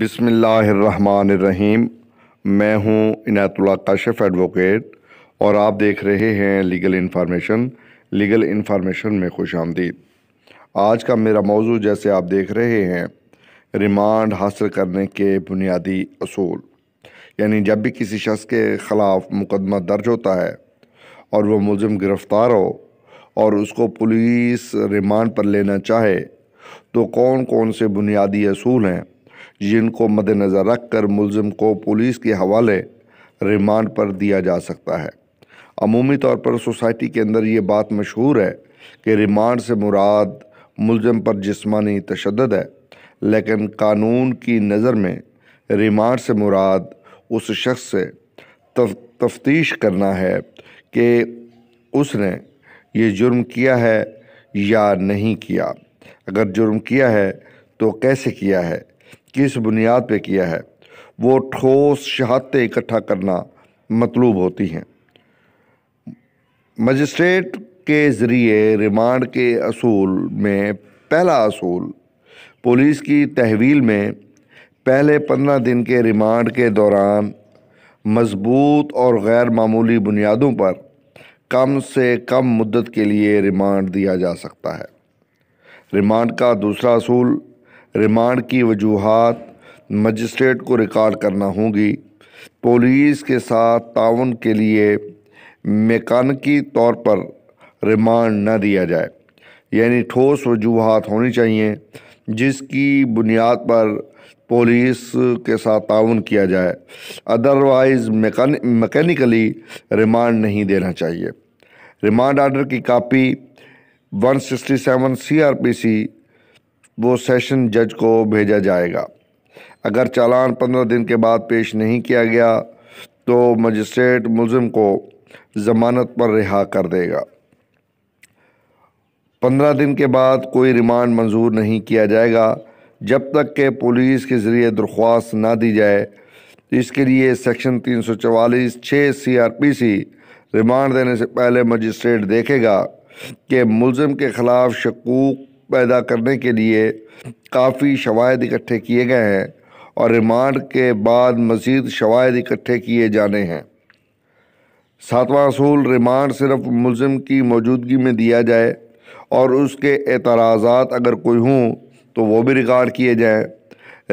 बिसमीम मैं हूं इनायतुल्ला काशिफ एडवोकेट और आप देख रहे हैं लीगल इन्फॉर्मेशन लीगल इन्फॉर्मेशन में खुश आमदी आज का मेरा मौजू जैसे आप देख रहे हैं रिमांड हासिल करने के बुनियादी असूल यानी जब भी किसी शख्स के ख़िलाफ़ मुकदमा दर्ज होता है और वह मुलम गिरफ़्तार हो और उसको पुलिस रिमांड पर लेना चाहे तो कौन कौन से बुनियादी असूल हैं जिनको मद्देनज़र रख कर मुलम को पुलिस के हवाले रिमांड पर दिया जा सकता है अमूमी तौर पर सोसाइटी के अंदर ये बात मशहूर है कि रिमांड से मुराद मुलम पर जिसमानी तशद है लेकिन कानून की नज़र में रिमांड से मुराद उस शख्स से तफ, तफ्तीश करना है कि उसने ये जुर्म किया है या नहीं किया अगर जुर्म किया है तो कैसे किया है किस बुनियाद पे किया है वो ठोस शहादतें इकट्ठा करना मतलूब होती हैं मजिस्ट्रेट के ज़रिए रिमांड के असूल में पहला असूल पुलिस की तहवील में पहले पंद्रह दिन के रिमांड के दौरान मजबूत और गैर मामूली बुनियादों पर कम से कम मुद्दत के लिए रिमांड दिया जा सकता है रिमांड का दूसरा असूल रिमांड की वजूहत मजिस्ट्रेट को रिकॉर्ड करना होगी पुलिस के साथ ताउन के लिए मेकानिकी तौर पर रिमांड न दिया जाए यानी ठोस वजूहत होनी चाहिए जिसकी बुनियाद पर पुलिस के साथ ताउन किया जाए अदरवाइज़ मैकेनिकली रिमांड नहीं देना चाहिए रिमांड आर्डर की कापी 167 सीआरपीसी वो सेशन जज को भेजा जाएगा अगर चालान पंद्रह दिन के बाद पेश नहीं किया गया तो मजिस्ट्रेट मुलम को ज़मानत पर रिहा कर देगा पंद्रह दिन के बाद कोई रिमांड मंजूर नहीं किया जाएगा जब तक के पुलिस के ज़रिए दरख्वास्त ना दी जाए इसके लिए सेक्शन तीन सौ चवालीस छः C R P C remand देने से पहले मजिस्ट्रेट देखेगा कि मुलम के ख़िलाफ़ शकूक पैदा करने के लिए काफ़ी शवायद इकट्ठे किए गए हैं और रिमांड के बाद मजीद शवायद इकट्ठे किए जाने हैं सातवां असूल रिमांड सिर्फ मुलम की मौजूदगी में दिया जाए और उसके एतराज़ात अगर कोई हों तो वो भी रिकॉर्ड किए जाएँ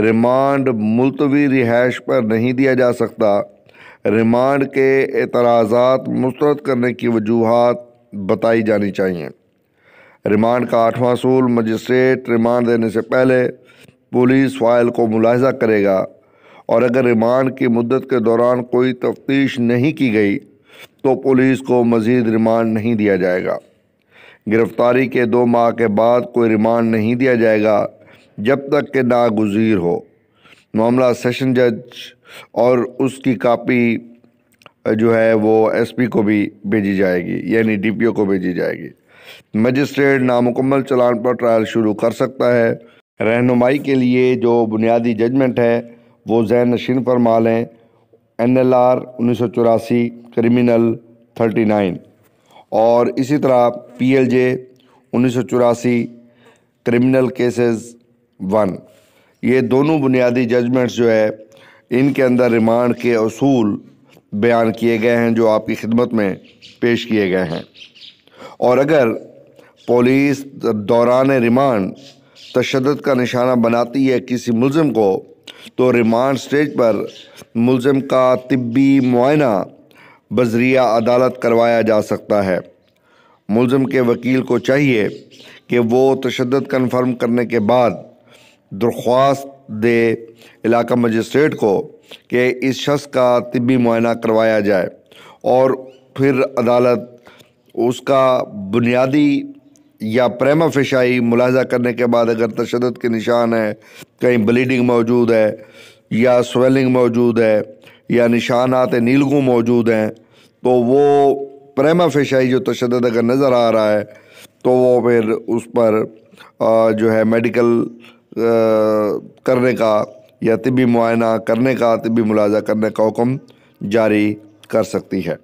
रिमांड मुलतवी रिहाइश पर नहीं दिया जा सकता रिमांड के एतराज़ात मुस्रद करने की वजूहत बताई जानी चाहिए रिमांड का आठवां असूल मजिस्ट्रेट रिमांड देने से पहले पुलिस फाइल को मुलाजा करेगा और अगर रिमांड की मदत के दौरान कोई तफ्तीश नहीं की गई तो पुलिस को मज़ीद रिमांड नहीं दिया जाएगा गिरफ़्तारी के दो माह के बाद कोई रिमांड नहीं दिया जाएगा जब तक कि नागुजीर हो मामला सेशन जज और उसकी कापी जो है वो एसपी को भी भेजी जाएगी यानी डीपीओ को भेजी जाएगी मजिस्ट्रेट नामुकम्मल चलान पर ट्रायल शुरू कर सकता है रहनुमाई के लिए जो बुनियादी जजमेंट है वो जैन नशीन फरमाल हैं एन एल आर उन्नीस सौ चौरासी क्रिमिनल थर्टी नाइन और इसी तरह पी एल जे उन्नीस सौ चौरासी क्रिमिनल केसेस वन ये दोनों बुनियादी जजमेंट्स जो है इनके अंदर रिमांड के असूल बयान किए गए हैं जो आपकी खिदमत में पेश किए गए हैं और अगर पुलिस दौरान रिमांड तशद का निशाना बनाती है किसी मुलम को तो रिमांड स्टेज पर मुलम का तबी मुआना बजरिया अदालत करवाया जा सकता है मुलम के वकील को चाहिए कि वो तशद कन्फर्म करने के बाद दरख्वास्त दे इलाका मजिस्ट्रेट को कि इस शख्स का तबी मुआना करवाया जाए और फिर अदालत उसका बुनियादी या प्रेमा फिशाई मुलाजा करने के बाद अगर तशद के निशान है कहीं ब्लीडिंग मौजूद है या स्वेलिंग मौजूद है या निशानात नीलगू मौजूद हैं तो वो प्रेमा फिशाई जो तशद अगर नज़र आ रहा है तो वो फिर उस पर जो है मेडिकल करने का या तबी मुआयना करने का तबी मुलाजा करने का हुक्म जारी कर सकती है